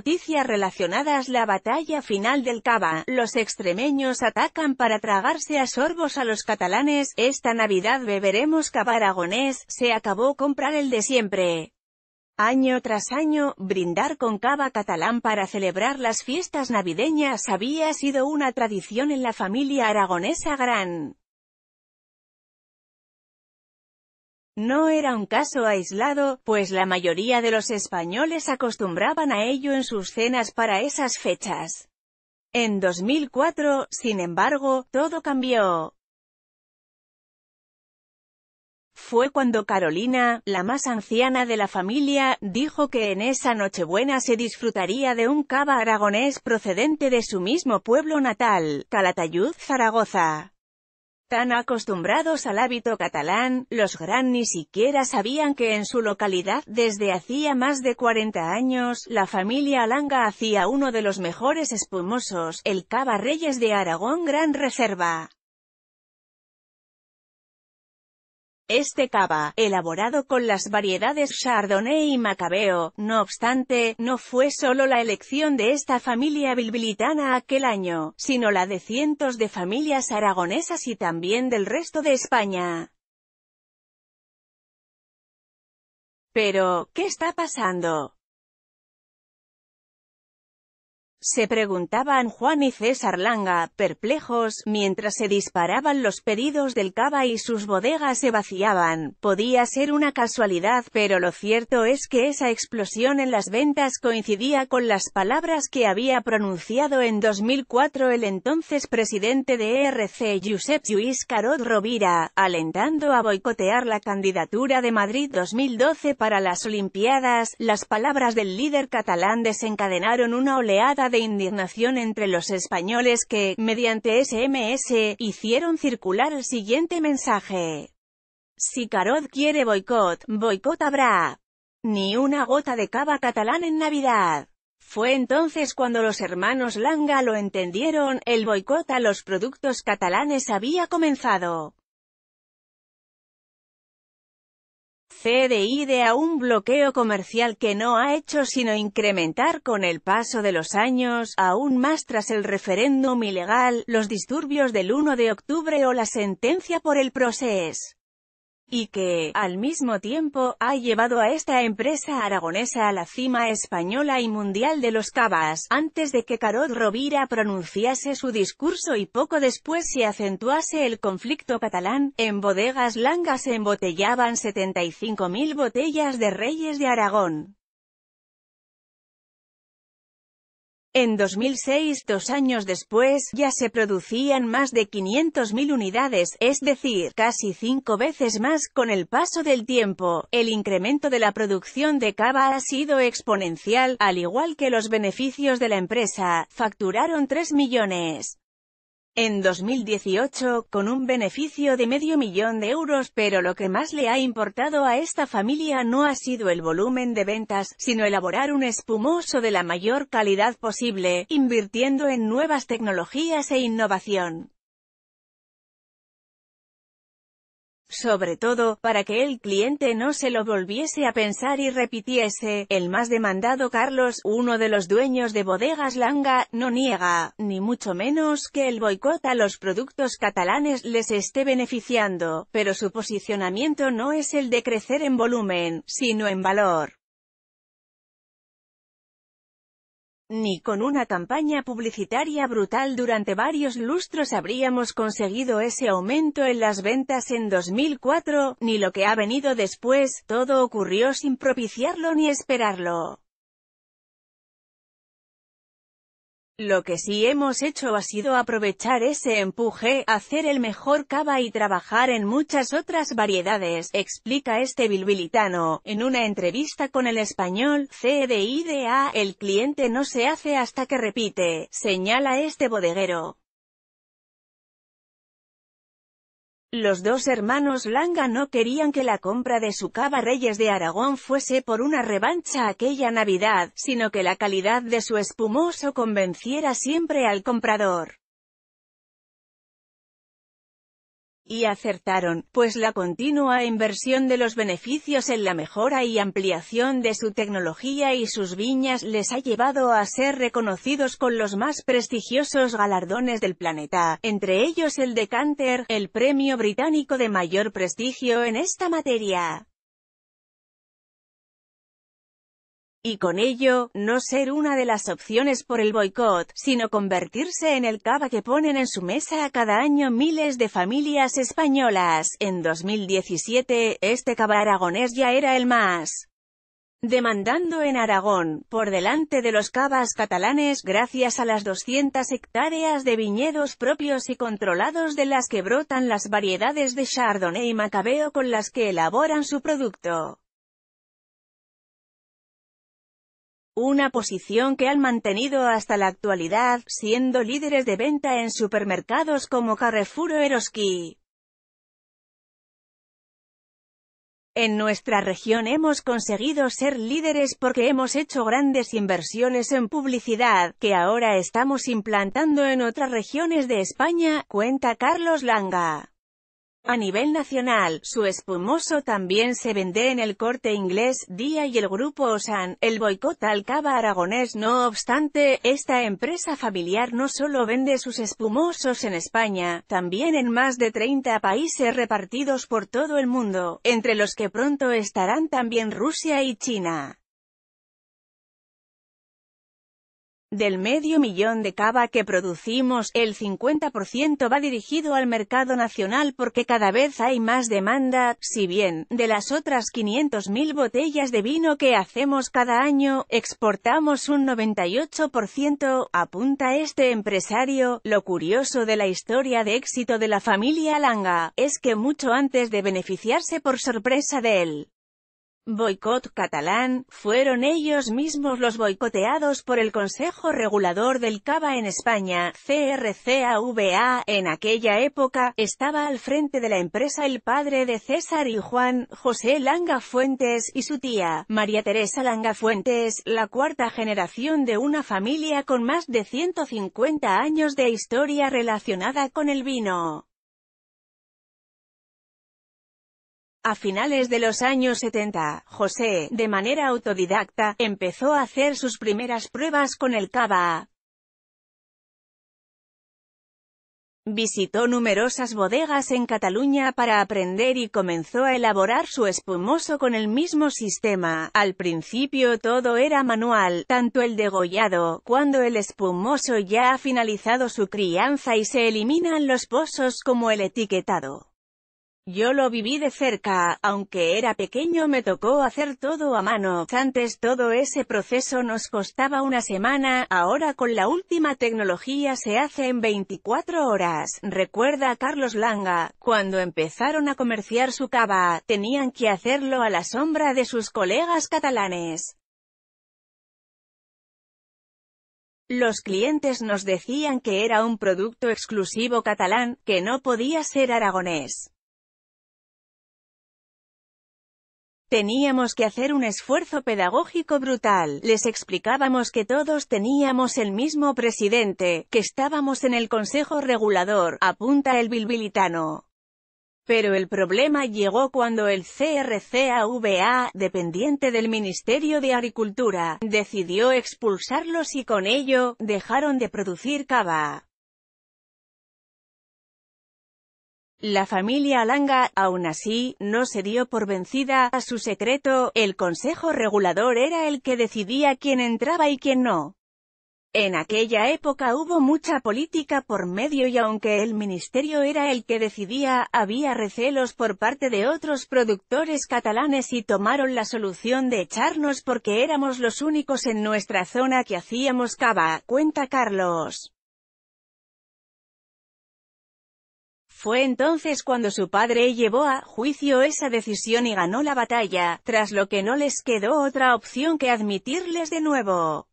Noticias relacionadas La batalla final del Cava, los extremeños atacan para tragarse a sorbos a los catalanes, esta Navidad beberemos Cava aragonés, se acabó comprar el de siempre. Año tras año, brindar con cava catalán para celebrar las fiestas navideñas había sido una tradición en la familia aragonesa gran. No era un caso aislado, pues la mayoría de los españoles acostumbraban a ello en sus cenas para esas fechas. En 2004, sin embargo, todo cambió. Fue cuando Carolina, la más anciana de la familia, dijo que en esa Nochebuena se disfrutaría de un cava aragonés procedente de su mismo pueblo natal, Calatayud, Zaragoza. Tan acostumbrados al hábito catalán, los Gran ni siquiera sabían que en su localidad, desde hacía más de 40 años, la familia Alanga hacía uno de los mejores espumosos, el Cava Reyes de Aragón Gran Reserva. Este cava, elaborado con las variedades Chardonnay y Macabeo, no obstante, no fue solo la elección de esta familia bilbilitana aquel año, sino la de cientos de familias aragonesas y también del resto de España. Pero, ¿qué está pasando? se preguntaban Juan y César Langa, perplejos, mientras se disparaban los pedidos del cava y sus bodegas se vaciaban. Podía ser una casualidad, pero lo cierto es que esa explosión en las ventas coincidía con las palabras que había pronunciado en 2004 el entonces presidente de ERC Josep Lluís Carot Rovira, alentando a boicotear la candidatura de Madrid 2012 para las Olimpiadas. Las palabras del líder catalán desencadenaron una oleada de indignación entre los españoles que, mediante SMS, hicieron circular el siguiente mensaje. Si Carod quiere boicot, boicot habrá. Ni una gota de cava catalán en Navidad. Fue entonces cuando los hermanos Langa lo entendieron, el boicot a los productos catalanes había comenzado. de a un bloqueo comercial que no ha hecho sino incrementar con el paso de los años, aún más tras el referéndum ilegal, los disturbios del 1 de octubre o la sentencia por el proceso y que, al mismo tiempo, ha llevado a esta empresa aragonesa a la cima española y mundial de los cavas, antes de que Carod Rovira pronunciase su discurso y poco después se acentuase el conflicto catalán, en bodegas langas se embotellaban 75.000 botellas de Reyes de Aragón. En 2006, dos años después, ya se producían más de 500.000 unidades, es decir, casi cinco veces más. Con el paso del tiempo, el incremento de la producción de cava ha sido exponencial, al igual que los beneficios de la empresa, facturaron 3 millones en 2018, con un beneficio de medio millón de euros, pero lo que más le ha importado a esta familia no ha sido el volumen de ventas, sino elaborar un espumoso de la mayor calidad posible, invirtiendo en nuevas tecnologías e innovación. sobre todo, para que el cliente no se lo volviese a pensar y repitiese, el más demandado Carlos, uno de los dueños de bodegas Langa, no niega, ni mucho menos que el boicot a los productos catalanes les esté beneficiando, pero su posicionamiento no es el de crecer en volumen, sino en valor. ni con una campaña publicitaria brutal durante varios lustros habríamos conseguido ese aumento en las ventas en 2004, ni lo que ha venido después, todo ocurrió sin propiciarlo ni esperarlo. Lo que sí hemos hecho ha sido aprovechar ese empuje, hacer el mejor cava y trabajar en muchas otras variedades, explica este bilbilitano, en una entrevista con el español, CDIDA, el cliente no se hace hasta que repite, señala este bodeguero. Los dos hermanos Langa no querían que la compra de su cava Reyes de Aragón fuese por una revancha aquella Navidad, sino que la calidad de su espumoso convenciera siempre al comprador. y acertaron, pues la continua inversión de los beneficios en la mejora y ampliación de su tecnología y sus viñas les ha llevado a ser reconocidos con los más prestigiosos galardones del planeta, entre ellos el de Canter, el premio británico de mayor prestigio en esta materia. y con ello, no ser una de las opciones por el boicot, sino convertirse en el cava que ponen en su mesa a cada año miles de familias españolas. En 2017, este cava aragonés ya era el más demandando en Aragón, por delante de los cavas catalanes gracias a las 200 hectáreas de viñedos propios y controlados de las que brotan las variedades de Chardonnay y Macabeo con las que elaboran su producto. una posición que han mantenido hasta la actualidad, siendo líderes de venta en supermercados como Carrefour o Eroski. En nuestra región hemos conseguido ser líderes porque hemos hecho grandes inversiones en publicidad, que ahora estamos implantando en otras regiones de España, cuenta Carlos Langa. A nivel nacional, su espumoso también se vende en el corte inglés, Día y el grupo Osan. El boicot al cava aragonés no obstante, esta empresa familiar no solo vende sus espumosos en España, también en más de 30 países repartidos por todo el mundo, entre los que pronto estarán también Rusia y China. Del medio millón de cava que producimos, el 50% va dirigido al mercado nacional porque cada vez hay más demanda, si bien, de las otras 500.000 botellas de vino que hacemos cada año, exportamos un 98%, apunta este empresario. Lo curioso de la historia de éxito de la familia Langa, es que mucho antes de beneficiarse por sorpresa de él, boicot catalán, fueron ellos mismos los boicoteados por el Consejo Regulador del Cava en España, CRCAVA, en aquella época, estaba al frente de la empresa el padre de César y Juan, José Langa Fuentes, y su tía, María Teresa Langa Fuentes, la cuarta generación de una familia con más de 150 años de historia relacionada con el vino. A finales de los años 70, José, de manera autodidacta, empezó a hacer sus primeras pruebas con el cava. Visitó numerosas bodegas en Cataluña para aprender y comenzó a elaborar su espumoso con el mismo sistema. Al principio todo era manual, tanto el degollado, cuando el espumoso ya ha finalizado su crianza y se eliminan los pozos como el etiquetado. Yo lo viví de cerca, aunque era pequeño me tocó hacer todo a mano. Antes todo ese proceso nos costaba una semana, ahora con la última tecnología se hace en 24 horas. Recuerda Carlos Langa, cuando empezaron a comerciar su cava, tenían que hacerlo a la sombra de sus colegas catalanes. Los clientes nos decían que era un producto exclusivo catalán, que no podía ser aragonés. Teníamos que hacer un esfuerzo pedagógico brutal. Les explicábamos que todos teníamos el mismo presidente, que estábamos en el Consejo Regulador, apunta el bilbilitano. Pero el problema llegó cuando el CRCAVA, dependiente del Ministerio de Agricultura, decidió expulsarlos y con ello, dejaron de producir cava. La familia Alanga, aún así, no se dio por vencida a su secreto, el consejo regulador era el que decidía quién entraba y quién no. En aquella época hubo mucha política por medio y aunque el ministerio era el que decidía, había recelos por parte de otros productores catalanes y tomaron la solución de echarnos porque éramos los únicos en nuestra zona que hacíamos cava, cuenta Carlos. Fue entonces cuando su padre llevó a juicio esa decisión y ganó la batalla, tras lo que no les quedó otra opción que admitirles de nuevo.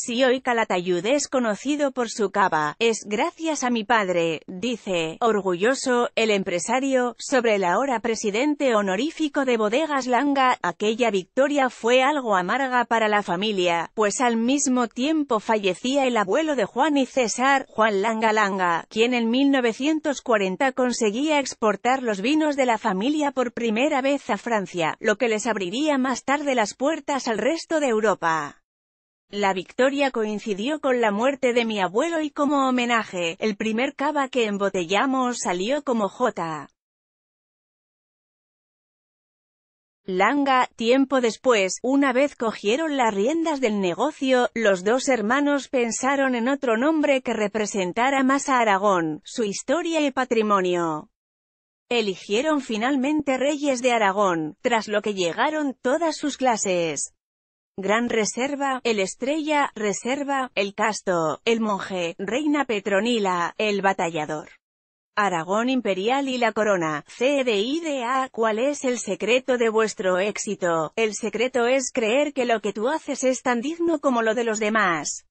Si hoy Calatayud es conocido por su cava, es gracias a mi padre, dice, orgulloso, el empresario, sobre el ahora presidente honorífico de Bodegas Langa, aquella victoria fue algo amarga para la familia, pues al mismo tiempo fallecía el abuelo de Juan y César, Juan Langa Langa, quien en 1940 conseguía exportar los vinos de la familia por primera vez a Francia, lo que les abriría más tarde las puertas al resto de Europa. La victoria coincidió con la muerte de mi abuelo y como homenaje, el primer cava que embotellamos salió como J. Langa, tiempo después, una vez cogieron las riendas del negocio, los dos hermanos pensaron en otro nombre que representara más a Aragón, su historia y patrimonio. Eligieron finalmente Reyes de Aragón, tras lo que llegaron todas sus clases. Gran Reserva, El Estrella, Reserva, El Casto, El Monje, Reina Petronila, El Batallador. Aragón Imperial y la Corona, CDIDA, ¿cuál es el secreto de vuestro éxito? El secreto es creer que lo que tú haces es tan digno como lo de los demás.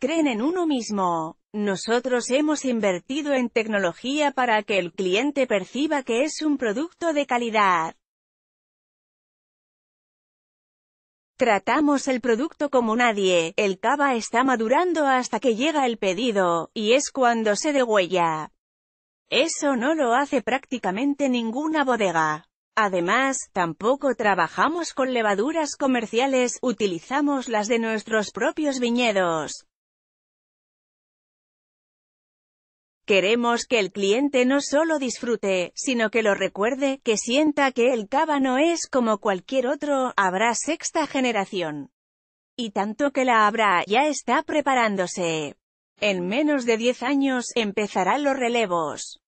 Creen en uno mismo. Nosotros hemos invertido en tecnología para que el cliente perciba que es un producto de calidad. Tratamos el producto como nadie, el cava está madurando hasta que llega el pedido, y es cuando se degüella. Eso no lo hace prácticamente ninguna bodega. Además, tampoco trabajamos con levaduras comerciales, utilizamos las de nuestros propios viñedos. Queremos que el cliente no solo disfrute, sino que lo recuerde, que sienta que el cabano es como cualquier otro, habrá sexta generación. Y tanto que la habrá, ya está preparándose. En menos de diez años, empezarán los relevos.